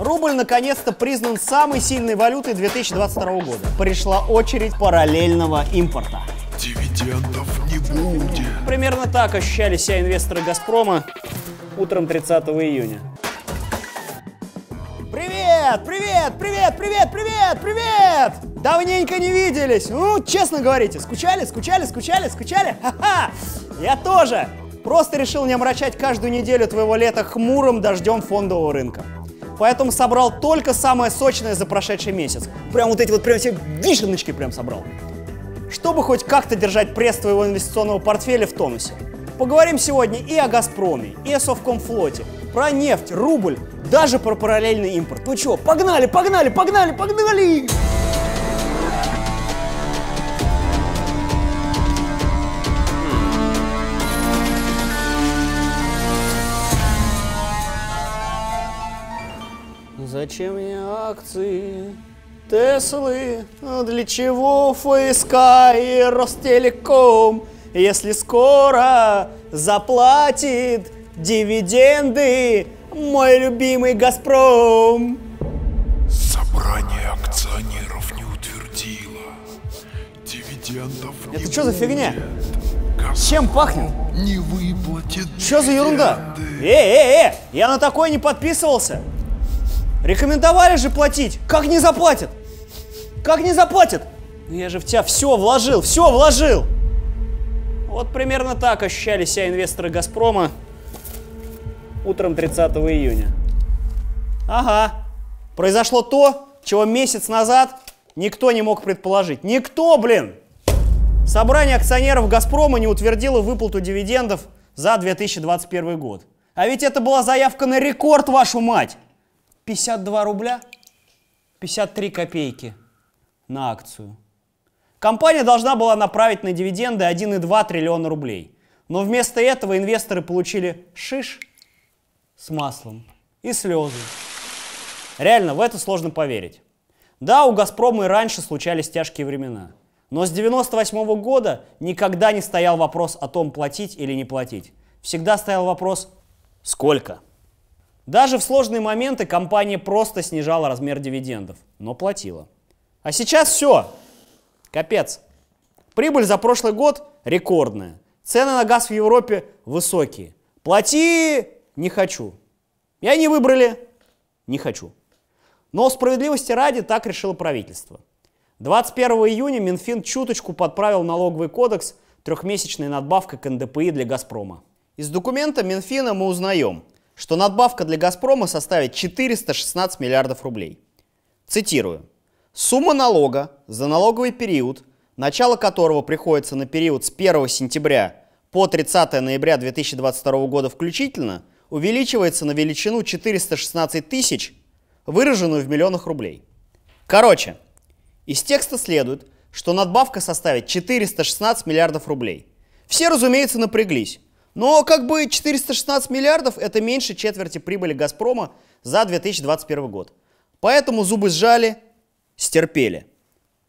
Рубль наконец-то признан самой сильной валютой 2022 года. Пришла очередь параллельного импорта. Дивидендов не будет. Примерно так ощущали себя инвесторы «Газпрома» утром 30 июня. Привет, привет, привет, привет, привет, привет! Давненько не виделись. Ну, честно говорите, скучали, скучали, скучали, скучали? Ха-ха! Я тоже. Просто решил не омрачать каждую неделю твоего лета хмурым дождем фондового рынка поэтому собрал только самое сочное за прошедший месяц. Прям вот эти вот прям все вишеночки прям собрал. Чтобы хоть как-то держать пресс твоего инвестиционного портфеля в тонусе. Поговорим сегодня и о «Газпроме», и о Совкомфлоте, про нефть, рубль, даже про параллельный импорт. Ну чё, погнали, погнали, погнали, погнали! Зачем мне акции Теслы? Для чего ФСК и Ростелеком, если скоро заплатит дивиденды мой любимый Газпром? Собрание акционеров не утвердило. Дивидендов Это не что за фигня? Чем пахнет? Не выплатит. Что за ерунда? Э, э, э! Я на такое не подписывался. Рекомендовали же платить. Как не заплатят? Как не заплатят? Ну, я же в тебя все вложил, все вложил. Вот примерно так ощущали себя инвесторы «Газпрома» утром 30 июня. Ага, произошло то, чего месяц назад никто не мог предположить. Никто, блин! Собрание акционеров «Газпрома» не утвердило выплату дивидендов за 2021 год. А ведь это была заявка на рекорд, вашу мать! 52 рубля 53 копейки на акцию. Компания должна была направить на дивиденды 1,2 триллиона рублей. Но вместо этого инвесторы получили шиш с маслом и слезы. Реально, в это сложно поверить. Да, у «Газпрома» и раньше случались тяжкие времена. Но с 98 -го года никогда не стоял вопрос о том, платить или не платить. Всегда стоял вопрос «Сколько?». Даже в сложные моменты компания просто снижала размер дивидендов, но платила. А сейчас все. Капец. Прибыль за прошлый год рекордная. Цены на газ в Европе высокие. Плати не хочу. И они выбрали не хочу. Но справедливости ради так решило правительство. 21 июня Минфин чуточку подправил налоговый кодекс трехмесячной надбавкой к НДПИ для «Газпрома». Из документа Минфина мы узнаем, что надбавка для «Газпрома» составит 416 миллиардов рублей. Цитирую. «Сумма налога за налоговый период, начало которого приходится на период с 1 сентября по 30 ноября 2022 года включительно, увеличивается на величину 416 тысяч, выраженную в миллионах рублей». Короче, из текста следует, что надбавка составит 416 миллиардов рублей. Все, разумеется, напряглись, но как бы 416 миллиардов это меньше четверти прибыли «Газпрома» за 2021 год. Поэтому зубы сжали, стерпели.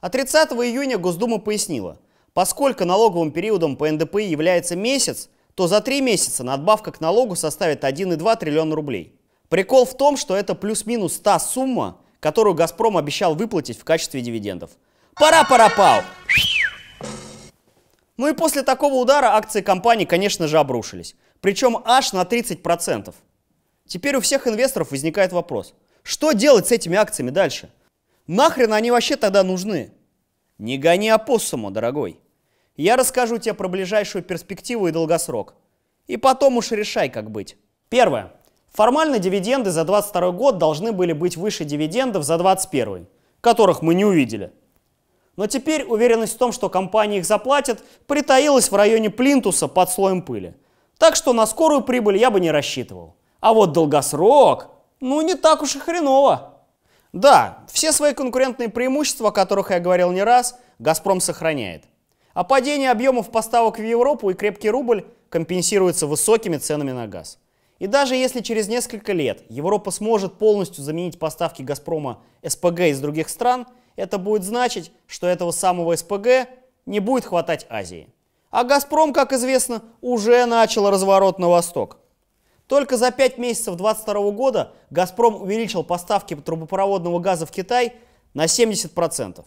А 30 июня Госдума пояснила, поскольку налоговым периодом по НДП является месяц, то за три месяца надбавка к налогу составит 1,2 триллиона рублей. Прикол в том, что это плюс-минус та сумма, которую «Газпром» обещал выплатить в качестве дивидендов. Пора-пора-пау! Ну и после такого удара акции компании, конечно же, обрушились. Причем аж на 30%. Теперь у всех инвесторов возникает вопрос. Что делать с этими акциями дальше? Нахрен они вообще тогда нужны? Не гони опоссума, дорогой. Я расскажу тебе про ближайшую перспективу и долгосрок. И потом уж решай, как быть. Первое. Формально дивиденды за 22 год должны были быть выше дивидендов за 21, которых мы не увидели. Но теперь уверенность в том, что компания их заплатит, притаилась в районе плинтуса под слоем пыли. Так что на скорую прибыль я бы не рассчитывал. А вот долгосрок, ну не так уж и хреново. Да, все свои конкурентные преимущества, о которых я говорил не раз, «Газпром» сохраняет. А падение объемов поставок в Европу и крепкий рубль компенсируется высокими ценами на газ. И даже если через несколько лет Европа сможет полностью заменить поставки «Газпрома» СПГ из других стран – это будет значить, что этого самого СПГ не будет хватать Азии. А «Газпром», как известно, уже начал разворот на восток. Только за 5 месяцев 2022 года «Газпром» увеличил поставки трубопроводного газа в Китай на 70%.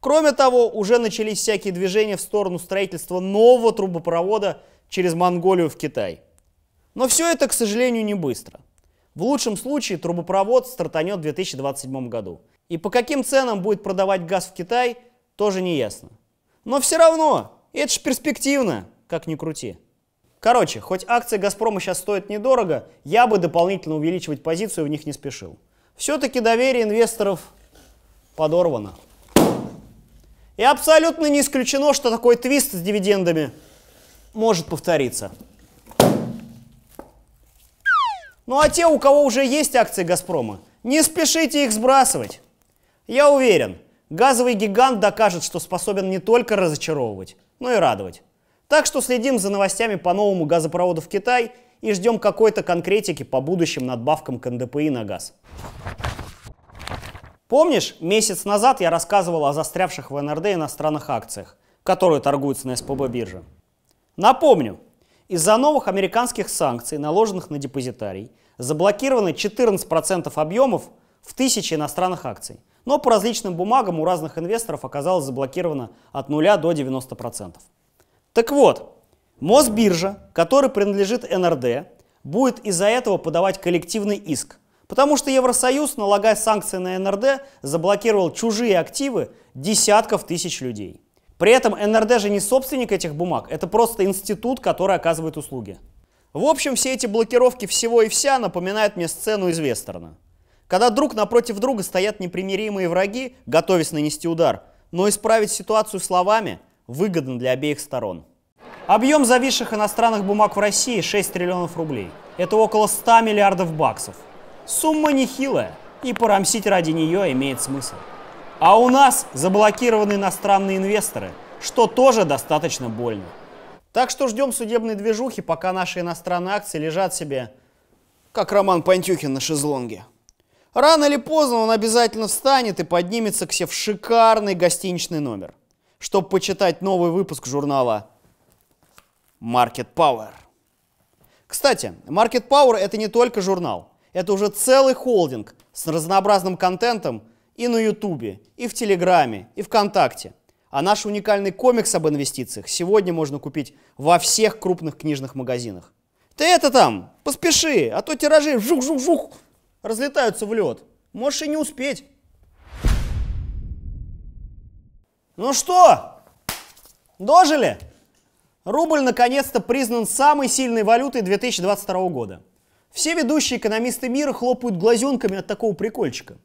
Кроме того, уже начались всякие движения в сторону строительства нового трубопровода через Монголию в Китай. Но все это, к сожалению, не быстро. В лучшем случае трубопровод стартанет в 2027 году. И по каким ценам будет продавать газ в Китай, тоже не ясно. Но все равно, это же перспективно, как ни крути. Короче, хоть акции «Газпрома» сейчас стоят недорого, я бы дополнительно увеличивать позицию в них не спешил. Все-таки доверие инвесторов подорвано. И абсолютно не исключено, что такой твист с дивидендами может повториться. Ну а те, у кого уже есть акции «Газпрома», не спешите их сбрасывать. Я уверен, газовый гигант докажет, что способен не только разочаровывать, но и радовать. Так что следим за новостями по новому газопроводу в Китай и ждем какой-то конкретики по будущим надбавкам к НДПИ на газ. Помнишь, месяц назад я рассказывал о застрявших в НРД иностранных акциях, которые торгуются на СПБ бирже? Напомню, из-за новых американских санкций, наложенных на депозитарий, заблокированы 14% объемов в тысячи иностранных акций. Но по различным бумагам у разных инвесторов оказалось заблокировано от 0 до 90%. Так вот, Мосбиржа, который принадлежит НРД, будет из-за этого подавать коллективный иск. Потому что Евросоюз, налагая санкции на НРД, заблокировал чужие активы десятков тысяч людей. При этом НРД же не собственник этих бумаг, это просто институт, который оказывает услуги. В общем, все эти блокировки всего и вся напоминают мне сцену из вестерна. Когда друг напротив друга стоят непримиримые враги, готовясь нанести удар, но исправить ситуацию словами выгодно для обеих сторон. Объем зависших иностранных бумаг в России 6 триллионов рублей. Это около 100 миллиардов баксов. Сумма нехилая, и порамсить ради нее имеет смысл. А у нас заблокированы иностранные инвесторы, что тоже достаточно больно. Так что ждем судебной движухи, пока наши иностранные акции лежат себе, как Роман Пантюхин на шезлонге. Рано или поздно он обязательно встанет и поднимется к себе в шикарный гостиничный номер, чтобы почитать новый выпуск журнала Market Power. Кстати, Market Power это не только журнал, это уже целый холдинг с разнообразным контентом – и на Ютубе, и в Телеграме, и ВКонтакте. А наш уникальный комикс об инвестициях сегодня можно купить во всех крупных книжных магазинах. Ты это там, поспеши, а то тиражи жух-жух-жух разлетаются в лед. Можешь и не успеть. Ну что, дожили? Рубль наконец-то признан самой сильной валютой 2022 года. Все ведущие экономисты мира хлопают глазенками от такого прикольчика.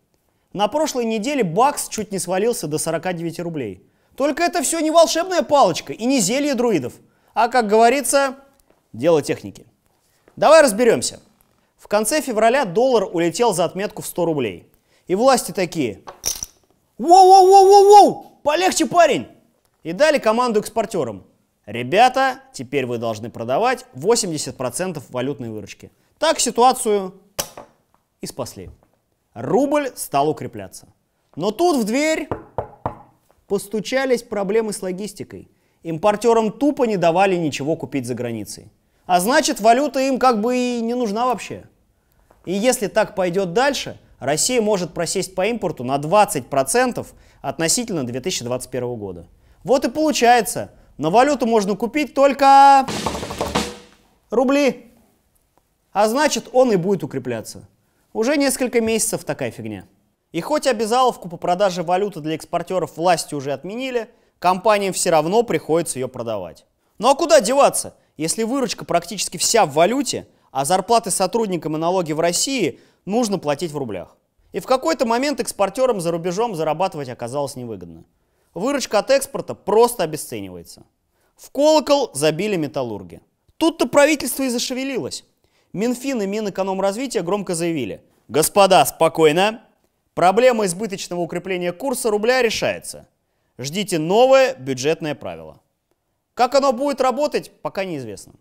На прошлой неделе бакс чуть не свалился до 49 рублей. Только это все не волшебная палочка и не зелье друидов, а, как говорится, дело техники. Давай разберемся. В конце февраля доллар улетел за отметку в 100 рублей. И власти такие «Воу-воу-воу-воу-воу! Полегче, парень!» И дали команду экспортерам. Ребята, теперь вы должны продавать 80% валютной выручки. Так ситуацию и спасли. Рубль стал укрепляться. Но тут в дверь постучались проблемы с логистикой. Импортерам тупо не давали ничего купить за границей. А значит, валюта им как бы и не нужна вообще. И если так пойдет дальше, Россия может просесть по импорту на 20% относительно 2021 года. Вот и получается, на валюту можно купить только рубли. А значит, он и будет укрепляться. Уже несколько месяцев такая фигня. И хоть обязаловку по продаже валюты для экспортеров власти уже отменили, компаниям все равно приходится ее продавать. Ну а куда деваться, если выручка практически вся в валюте, а зарплаты сотрудникам и налоги в России нужно платить в рублях. И в какой-то момент экспортерам за рубежом зарабатывать оказалось невыгодно. Выручка от экспорта просто обесценивается. В колокол забили металлурги. Тут-то правительство и зашевелилось. Минфин и Минэкономразвития громко заявили, господа, спокойно, проблема избыточного укрепления курса рубля решается. Ждите новое бюджетное правило. Как оно будет работать, пока неизвестно.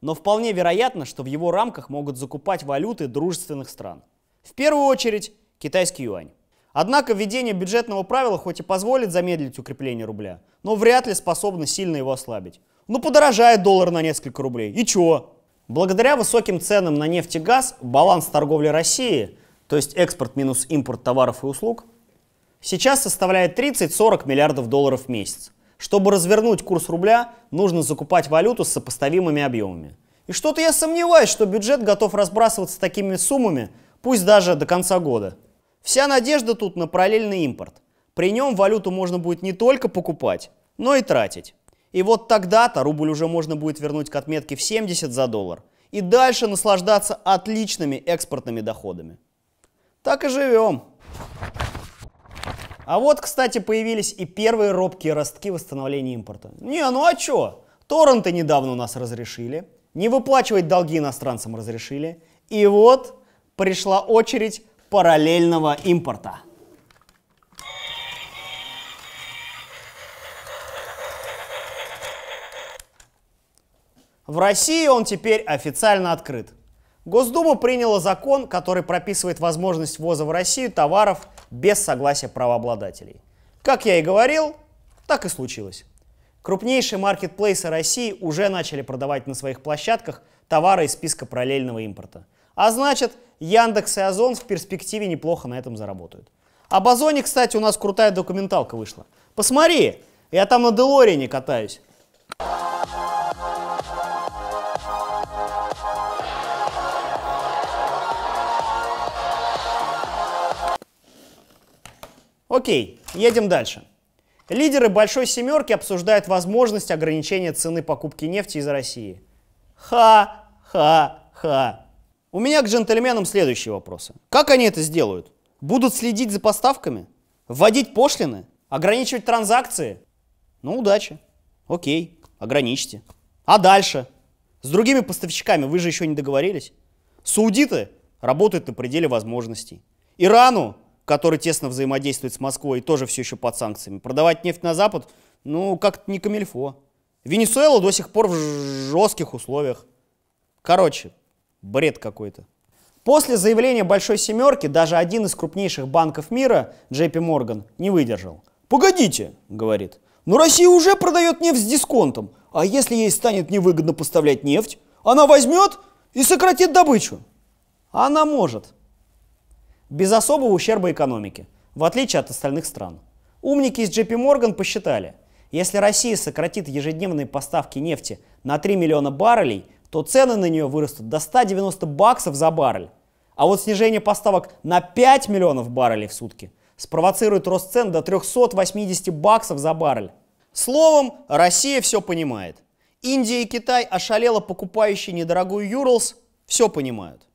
Но вполне вероятно, что в его рамках могут закупать валюты дружественных стран. В первую очередь китайский юань. Однако введение бюджетного правила хоть и позволит замедлить укрепление рубля, но вряд ли способно сильно его ослабить. Ну подорожает доллар на несколько рублей. И чего? Благодаря высоким ценам на нефть и газ баланс торговли России, то есть экспорт минус импорт товаров и услуг, сейчас составляет 30-40 миллиардов долларов в месяц. Чтобы развернуть курс рубля, нужно закупать валюту с сопоставимыми объемами. И что-то я сомневаюсь, что бюджет готов разбрасываться такими суммами, пусть даже до конца года. Вся надежда тут на параллельный импорт. При нем валюту можно будет не только покупать, но и тратить. И вот тогда-то рубль уже можно будет вернуть к отметке в 70 за доллар и дальше наслаждаться отличными экспортными доходами. Так и живем. А вот, кстати, появились и первые робкие ростки восстановления импорта. Не, ну а чё? Торренты недавно у нас разрешили, не выплачивать долги иностранцам разрешили, и вот пришла очередь параллельного импорта. В России он теперь официально открыт. Госдума приняла закон, который прописывает возможность ввоза в Россию товаров без согласия правообладателей. Как я и говорил, так и случилось. Крупнейшие маркетплейсы России уже начали продавать на своих площадках товары из списка параллельного импорта. А значит, Яндекс и Озон в перспективе неплохо на этом заработают. Об Озоне, кстати, у нас крутая документалка вышла. Посмотри, я там на Делорине катаюсь. Окей, едем дальше. Лидеры Большой Семерки обсуждают возможность ограничения цены покупки нефти из России. Ха-ха-ха. У меня к джентльменам следующие вопросы. Как они это сделают? Будут следить за поставками? Вводить пошлины? Ограничивать транзакции? Ну, удачи. Окей, ограничьте. А дальше? С другими поставщиками вы же еще не договорились. Саудиты работают на пределе возможностей. Ирану который тесно взаимодействует с Москвой и тоже все еще под санкциями. Продавать нефть на Запад, ну, как-то не камильфо. Венесуэла до сих пор в жестких условиях. Короче, бред какой-то. После заявления «Большой семерки» даже один из крупнейших банков мира, JP Morgan, не выдержал. «Погодите», — говорит, — «но Россия уже продает нефть с дисконтом, а если ей станет невыгодно поставлять нефть, она возьмет и сократит добычу». Она может, без особого ущерба экономике, в отличие от остальных стран. Умники из JP Morgan посчитали, если Россия сократит ежедневные поставки нефти на 3 миллиона баррелей, то цены на нее вырастут до 190 баксов за баррель. А вот снижение поставок на 5 миллионов баррелей в сутки спровоцирует рост цен до 380 баксов за баррель. Словом, Россия все понимает. Индия и Китай, ошалело покупающие недорогую Юрлс, все понимают.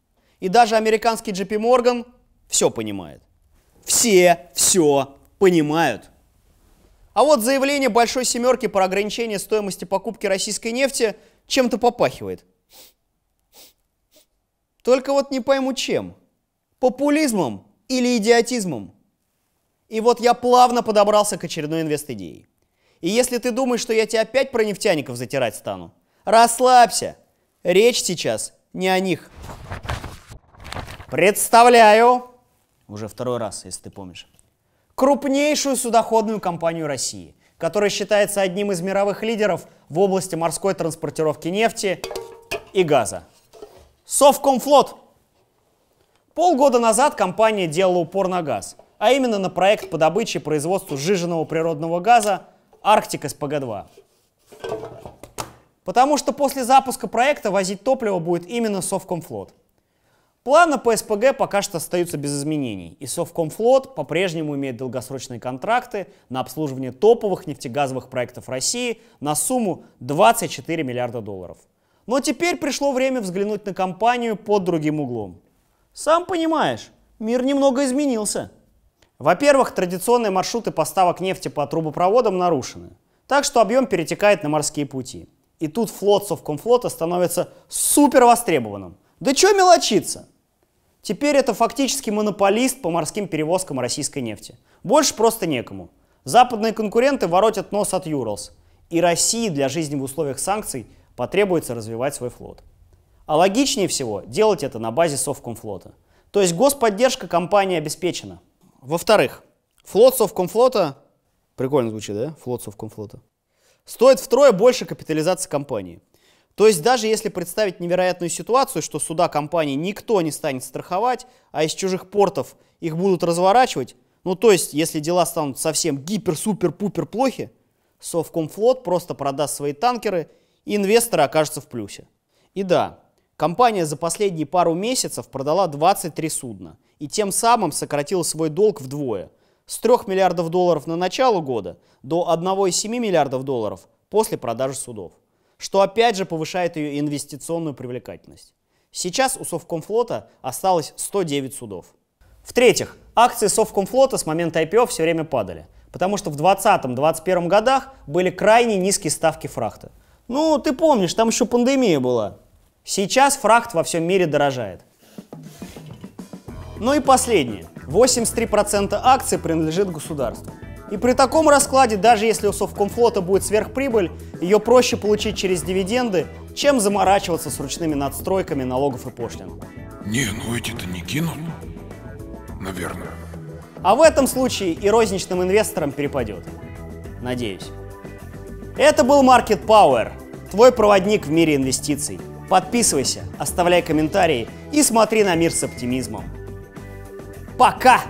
И даже американский JP Morgan все понимает. Все все понимают. А вот заявление Большой Семерки про ограничение стоимости покупки российской нефти чем-то попахивает. Только вот не пойму чем. Популизмом или идиотизмом? И вот я плавно подобрался к очередной инвест-идее. И если ты думаешь, что я тебя опять про нефтяников затирать стану, расслабься. Речь сейчас не о них. Представляю уже второй раз, если ты помнишь, крупнейшую судоходную компанию России, которая считается одним из мировых лидеров в области морской транспортировки нефти и газа. Совкомфлот. Полгода назад компания делала упор на газ, а именно на проект по добыче и производству сжиженного природного газа «Арктик СПГ-2». Потому что после запуска проекта возить топливо будет именно Совкомфлот – Планы по СПГ пока что остаются без изменений, и Совкомфлот по-прежнему имеет долгосрочные контракты на обслуживание топовых нефтегазовых проектов России на сумму 24 миллиарда долларов. Но теперь пришло время взглянуть на компанию под другим углом. Сам понимаешь, мир немного изменился. Во-первых, традиционные маршруты поставок нефти по трубопроводам нарушены, так что объем перетекает на морские пути. И тут флот Совкомфлота становится супер востребованным. Да чё мелочиться? Теперь это фактически монополист по морским перевозкам российской нефти. Больше просто некому. Западные конкуренты воротят нос от Юралс. И России для жизни в условиях санкций потребуется развивать свой флот. А логичнее всего делать это на базе Совкомфлота. То есть господдержка компании обеспечена. Во-вторых, флот Совкомфлота, прикольно звучит, да? Флот Совкомфлота, стоит втрое больше капитализации компании – то есть даже если представить невероятную ситуацию, что суда компании никто не станет страховать, а из чужих портов их будут разворачивать, ну то есть если дела станут совсем гипер-супер-пупер плохи, Совкомфлот просто продаст свои танкеры, и инвесторы окажутся в плюсе. И да, компания за последние пару месяцев продала 23 судна и тем самым сократила свой долг вдвое. С 3 миллиардов долларов на начало года до 1,7 миллиардов долларов после продажи судов что опять же повышает ее инвестиционную привлекательность. Сейчас у Совкомфлота осталось 109 судов. В-третьих, акции Совкомфлота с момента IPO все время падали, потому что в 2020-2021 годах были крайне низкие ставки фрахта. Ну, ты помнишь, там еще пандемия была. Сейчас фрахт во всем мире дорожает. Ну и последнее. 83% акций принадлежит государству. И при таком раскладе, даже если у Совкомфлота будет сверхприбыль, ее проще получить через дивиденды, чем заморачиваться с ручными надстройками налогов и пошлин. Не, ну эти-то не кинут. Наверное. А в этом случае и розничным инвесторам перепадет. Надеюсь. Это был Market Power, твой проводник в мире инвестиций. Подписывайся, оставляй комментарии и смотри на мир с оптимизмом. Пока!